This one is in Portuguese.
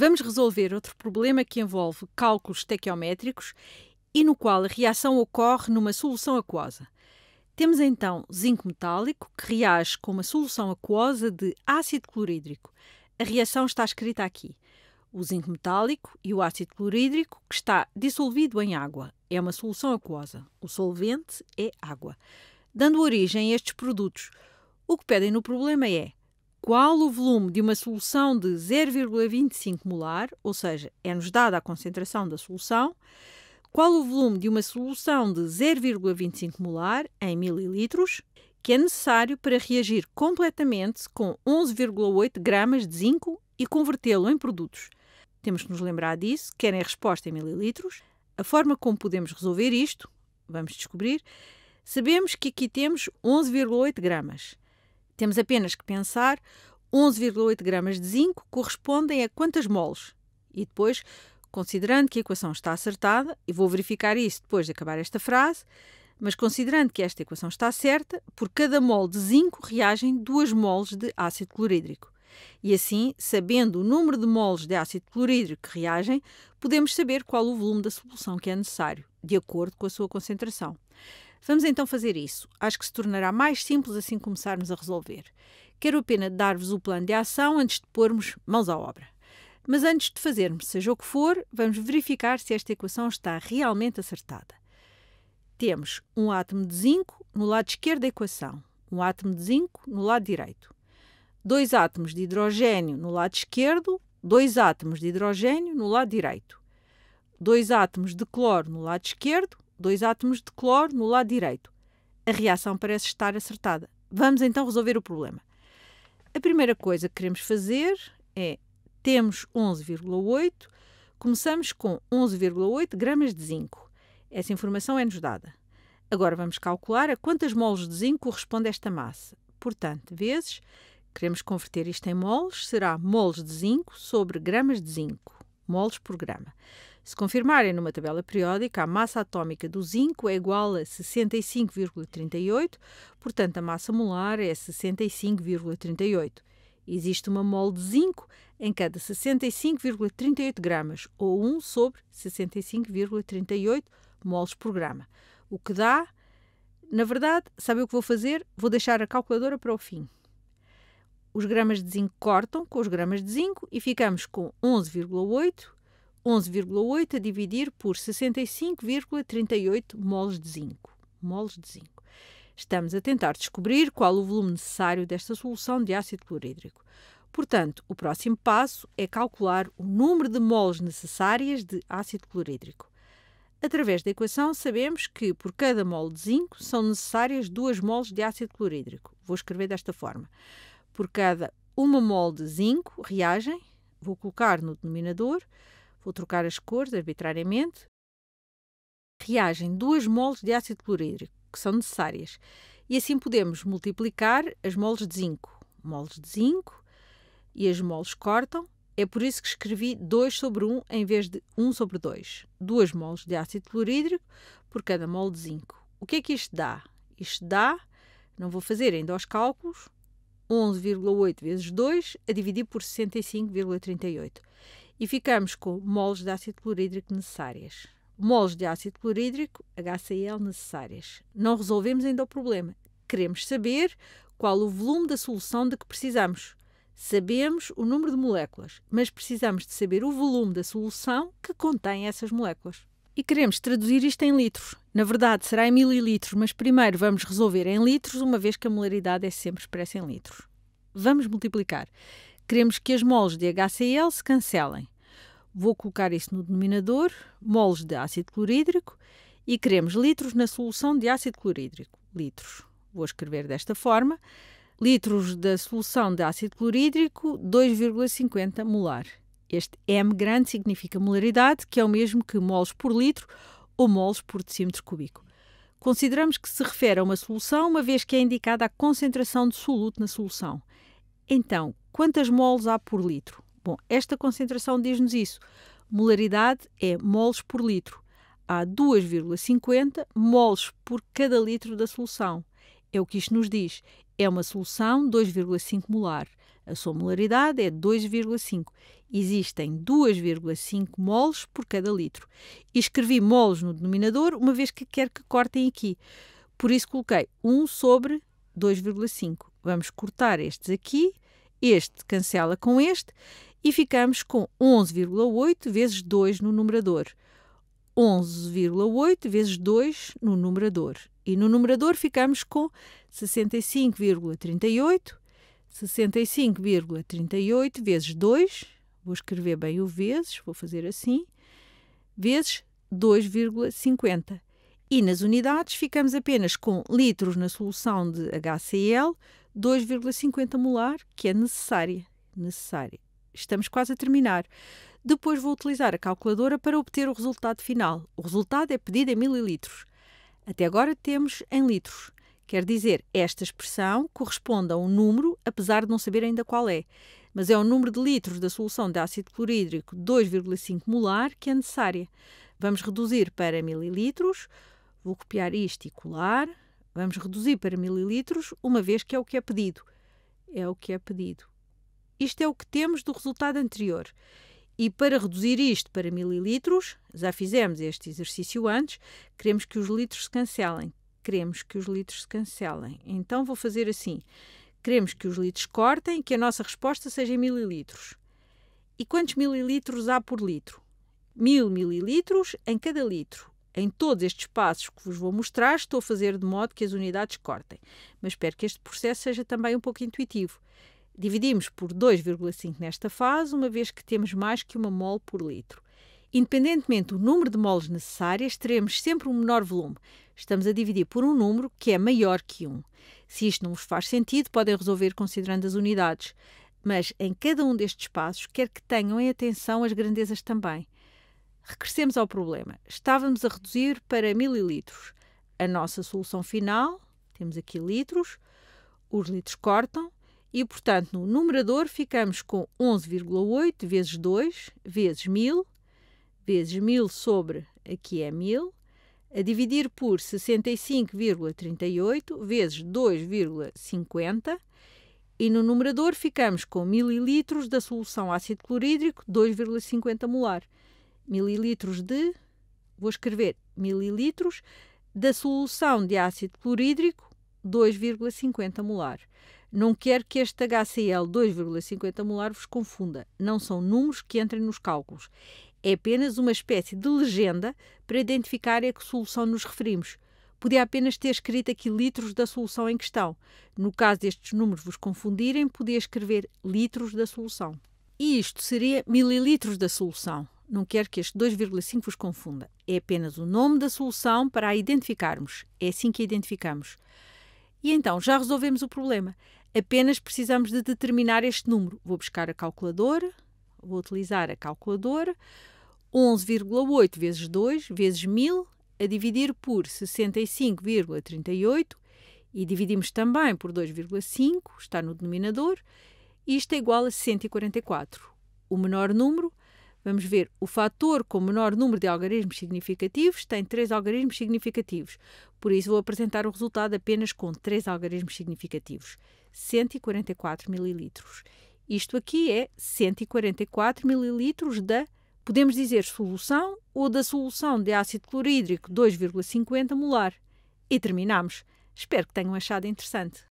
Vamos resolver outro problema que envolve cálculos estequiométricos e no qual a reação ocorre numa solução aquosa. Temos então zinco metálico que reage com uma solução aquosa de ácido clorídrico. A reação está escrita aqui. O zinco metálico e o ácido clorídrico que está dissolvido em água. É uma solução aquosa. O solvente é água. Dando origem a estes produtos, o que pedem no problema é qual o volume de uma solução de 0,25 molar, ou seja, é-nos dada a concentração da solução, qual o volume de uma solução de 0,25 molar em mililitros, que é necessário para reagir completamente com 11,8 gramas de zinco e convertê-lo em produtos. Temos que nos lembrar disso, querem a resposta em mililitros. A forma como podemos resolver isto, vamos descobrir. Sabemos que aqui temos 11,8 gramas. Temos apenas que pensar 11,8 gramas de zinco correspondem a quantas moles? E depois, considerando que a equação está acertada, e vou verificar isso depois de acabar esta frase, mas considerando que esta equação está certa, por cada mol de zinco reagem 2 moles de ácido clorídrico. E assim, sabendo o número de moles de ácido clorídrico que reagem, podemos saber qual o volume da solução que é necessário, de acordo com a sua concentração. Vamos então fazer isso. Acho que se tornará mais simples assim começarmos a resolver. Quero apenas dar-vos o plano de ação antes de pormos mãos à obra. Mas antes de fazermos seja o que for, vamos verificar se esta equação está realmente acertada. Temos um átomo de zinco no lado esquerdo da equação, um átomo de zinco no lado direito, dois átomos de hidrogênio no lado esquerdo, dois átomos de hidrogênio no lado direito, dois átomos de cloro no lado esquerdo, dois átomos de cloro no lado direito. A reação parece estar acertada. Vamos então resolver o problema. A primeira coisa que queremos fazer é: temos 11,8, começamos com 11,8 gramas de zinco. Essa informação é-nos dada. Agora vamos calcular a quantas moles de zinco corresponde esta massa. Portanto, vezes, queremos converter isto em moles, será moles de zinco sobre gramas de zinco, moles por grama. Se confirmarem numa tabela periódica, a massa atómica do zinco é igual a 65,38, portanto a massa molar é 65,38. Existe uma mole de zinco em cada 65,38 gramas, ou 1 sobre 65,38 moles por grama. O que dá, na verdade, sabe o que vou fazer? Vou deixar a calculadora para o fim. Os gramas de zinco cortam com os gramas de zinco e ficamos com 11,8 11,8 a dividir por 65,38 moles de zinco. Moles de zinco. Estamos a tentar descobrir qual o volume necessário desta solução de ácido clorídrico. Portanto, o próximo passo é calcular o número de moles necessárias de ácido clorídrico. Através da equação, sabemos que por cada mole de zinco são necessárias 2 moles de ácido clorídrico. Vou escrever desta forma. Por cada 1 mole de zinco, reagem, vou colocar no denominador, Vou trocar as cores arbitrariamente. Reagem duas moles de ácido clorídrico, que são necessárias. E assim podemos multiplicar as moles de zinco. Moles de zinco e as moles cortam. É por isso que escrevi 2 sobre 1 em vez de 1 sobre 2. 2 moles de ácido clorídrico por cada mol de zinco. O que é que isto dá? Isto dá, não vou fazer ainda os cálculos, 11,8 vezes 2 a dividir por 65,38 e ficamos com moles de ácido clorídrico necessárias. Moles de ácido clorídrico, HCl, necessárias. Não resolvemos ainda o problema. Queremos saber qual o volume da solução de que precisamos. Sabemos o número de moléculas, mas precisamos de saber o volume da solução que contém essas moléculas. E queremos traduzir isto em litros. Na verdade, será em mililitros, mas primeiro vamos resolver em litros, uma vez que a molaridade é sempre expressa em litros. Vamos multiplicar. Queremos que as moles de HCl se cancelem. Vou colocar isso no denominador, moles de ácido clorídrico, e queremos litros na solução de ácido clorídrico. Litros. Vou escrever desta forma. Litros da solução de ácido clorídrico, 2,50 molar. Este M grande significa molaridade, que é o mesmo que moles por litro ou moles por decímetro cúbico. Consideramos que se refere a uma solução, uma vez que é indicada a concentração de soluto na solução. Então, Quantas moles há por litro? Bom, esta concentração diz-nos isso. Molaridade é moles por litro. Há 2,50 moles por cada litro da solução. É o que isto nos diz. É uma solução 2,5 molar. A sua molaridade é 2,5. Existem 2,5 moles por cada litro. escrevi moles no denominador, uma vez que quero que cortem aqui. Por isso coloquei 1 sobre 2,5. Vamos cortar estes aqui este cancela com este e ficamos com 11,8 vezes 2 no numerador. 11,8 vezes 2 no numerador. E no numerador ficamos com 65,38. 65,38 vezes 2, vou escrever bem o vezes, vou fazer assim, vezes 2,50. E nas unidades ficamos apenas com litros na solução de HCl, 2,50 molar, que é necessária. necessária. Estamos quase a terminar. Depois vou utilizar a calculadora para obter o resultado final. O resultado é pedido em mililitros. Até agora temos em litros. Quer dizer, esta expressão corresponde a um número, apesar de não saber ainda qual é. Mas é o número de litros da solução de ácido clorídrico 2,5 molar que é necessária. Vamos reduzir para mililitros. Vou copiar isto e colar. Vamos reduzir para mililitros, uma vez que é o que é pedido. É o que é pedido. Isto é o que temos do resultado anterior. E para reduzir isto para mililitros, já fizemos este exercício antes, queremos que os litros se cancelem. Queremos que os litros se cancelem. Então vou fazer assim. Queremos que os litros cortem e que a nossa resposta seja em mililitros. E quantos mililitros há por litro? Mil mililitros em cada litro. Em todos estes passos que vos vou mostrar, estou a fazer de modo que as unidades cortem, mas espero que este processo seja também um pouco intuitivo. Dividimos por 2,5 nesta fase, uma vez que temos mais que uma mol por litro. Independentemente do número de moles necessárias, teremos sempre um menor volume. Estamos a dividir por um número que é maior que 1. Se isto não vos faz sentido, podem resolver considerando as unidades. Mas em cada um destes passos, quero que tenham em atenção as grandezas também. Regressemos ao problema. Estávamos a reduzir para mililitros. A nossa solução final, temos aqui litros, os litros cortam e, portanto, no numerador ficamos com 11,8 vezes 2 vezes 1000 vezes 1000 sobre, aqui é 1000, a dividir por 65,38 vezes 2,50 e no numerador ficamos com mililitros da solução ácido clorídrico 2,50 molar mililitros de, vou escrever mililitros, da solução de ácido clorídrico 2,50 molar. Não quero que este HCl 2,50 molar vos confunda, não são números que entrem nos cálculos. É apenas uma espécie de legenda para identificar a que solução nos referimos. Podia apenas ter escrito aqui litros da solução em questão. No caso destes números vos confundirem, podia escrever litros da solução. E isto seria mililitros da solução não quero que este 2,5 vos confunda. É apenas o nome da solução para a identificarmos. É assim que a identificamos. E então já resolvemos o problema. Apenas precisamos de determinar este número. Vou buscar a calculadora, vou utilizar a calculadora. 11,8 vezes 2 vezes 1000 a dividir por 65,38 e dividimos também por 2,5, está no denominador. Isto é igual a 144. O menor número Vamos ver, o fator com menor número de algarismos significativos tem três algarismos significativos. Por isso, vou apresentar o resultado apenas com três algarismos significativos, 144 mililitros. Isto aqui é 144 mililitros da, podemos dizer, solução ou da solução de ácido clorídrico 2,50 molar. E terminamos. Espero que tenham achado interessante.